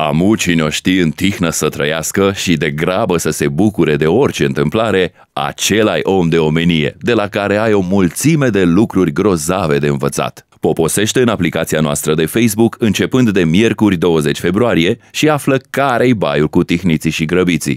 Amucii noștri în tihnă să trăiască și de grabă să se bucure de orice întâmplare, acela om de omenie, de la care ai o mulțime de lucruri grozave de învățat. Poposește în aplicația noastră de Facebook începând de miercuri 20 februarie și află care-i baiul cu tihniții și grăbiții.